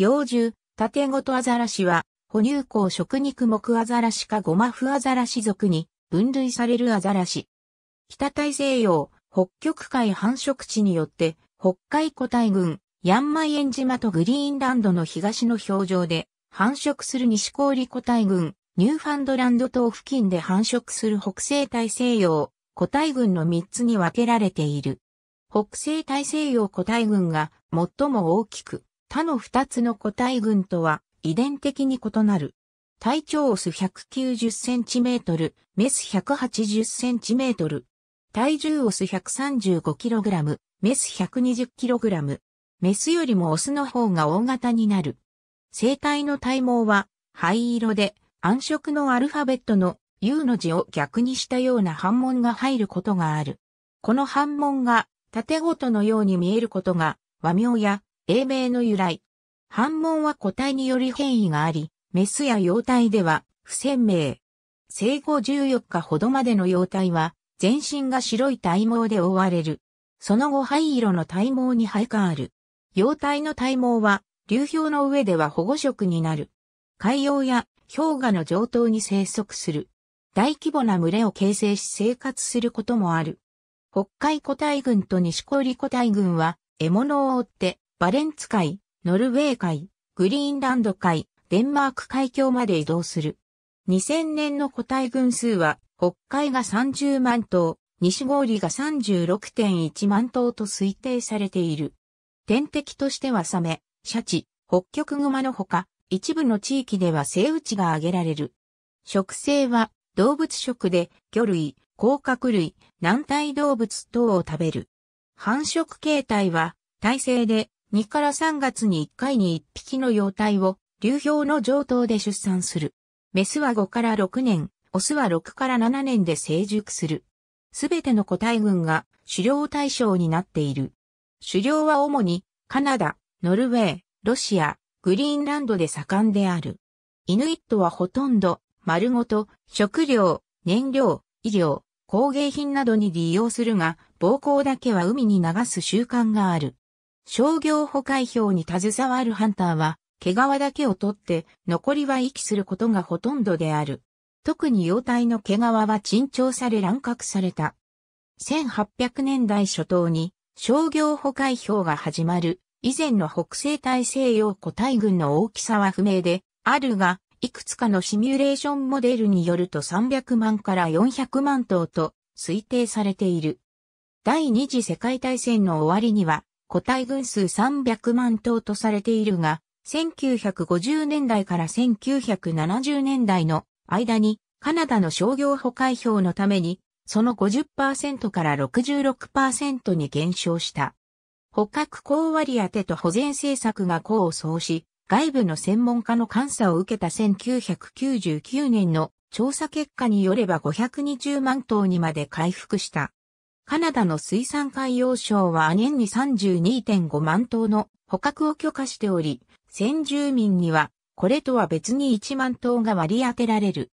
幼獣、縦ごとアザラシは、哺乳口食肉目アザラシかゴマフアザラシ属に分類されるアザラシ。北大西洋、北極海繁殖地によって、北海古大群、ヤンマイエン島とグリーンランドの東の表情で、繁殖する西氷古大群、ニューファンドランド島付近で繁殖する北西大西洋、古大群の3つに分けられている。北西大西洋古大群が最も大きく、他の二つの個体群とは遺伝的に異なる。体長オス 190cm、メス 180cm。体重オス 135kg、メス 120kg。メスよりもオスの方が大型になる。生体の体毛は灰色で暗色のアルファベットの U の字を逆にしたような反紋が入ることがある。この反紋が縦ごとのように見えることが和名や英名の由来。反問は個体により変異があり、メスや幼体では不鮮明。生後14日ほどまでの幼体は、全身が白い体毛で覆われる。その後灰色の体毛にえ変ある。幼体の体毛は、流氷の上では保護色になる。海洋や氷河の上等に生息する。大規模な群れを形成し生活することもある。北海個体群と西小売個体群は獲物を追ってバレンツ海、ノルウェー海、グリーンランド海、デンマーク海峡まで移動する。2000年の個体群数は、北海が30万頭、西郡が36.1万頭と推定されている。天敵としてはサメ、シャチ、北極熊のほか、一部の地域では生打ちが挙げられる。食性は動物食で魚類、甲殻類、軟体動物等を食べる。繁殖形態は体制で2から3月に1回に1匹の幼体を流氷の上等で出産する。メスは5から6年、オスは6から7年で成熟する。すべての個体群が狩猟対象になっている。狩猟は主にカナダ、ノルウェー、ロシア、グリーンランドで盛んである。イヌイットはほとんど丸ごと食料、燃料、医療、工芸品などに利用するが、暴行だけは海に流す習慣がある。商業保開票に携わるハンターは、毛皮だけを取って、残りは遺棄することがほとんどである。特に幼体の毛皮は珍重され乱獲された。1800年代初頭に商業保開票が始まる。以前の北西大西洋古代軍の大きさは不明で、あるが、いくつかのシミュレーションモデルによると300万から400万頭と推定されている。第二次世界大戦の終わりには、個体群数300万頭とされているが、1950年代から1970年代の間にカナダの商業保開票のために、その50%から66%に減少した。捕獲高割当てと保全政策が功を奏し、外部の専門家の監査を受けた1999年の調査結果によれば520万頭にまで回復した。カナダの水産海洋省は年に32.5万頭の捕獲を許可しており、先住民には、これとは別に1万頭が割り当てられる。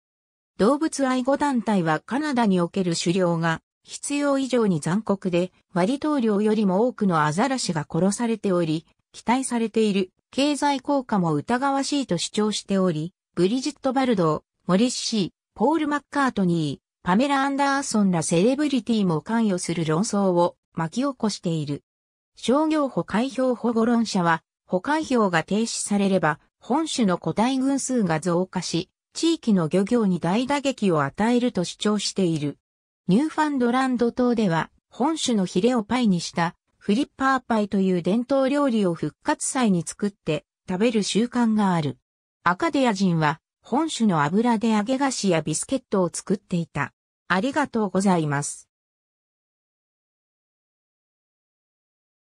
動物愛護団体はカナダにおける狩猟が必要以上に残酷で、割頭量よりも多くのアザラシが殺されており、期待されている経済効果も疑わしいと主張しており、ブリジット・バルドー、モリッシー、ポール・マッカートニー、パメラ・アンダーソンらセレブリティも関与する論争を巻き起こしている。商業保開票保護論者は、保開票が停止されれば、本種の個体群数が増加し、地域の漁業に大打撃を与えると主張している。ニューファンドランド島では、本種のヒレをパイにしたフリッパーパイという伝統料理を復活祭に作って食べる習慣がある。アカデア人は本種の油で揚げ菓子やビスケットを作っていた。ありがとうございます。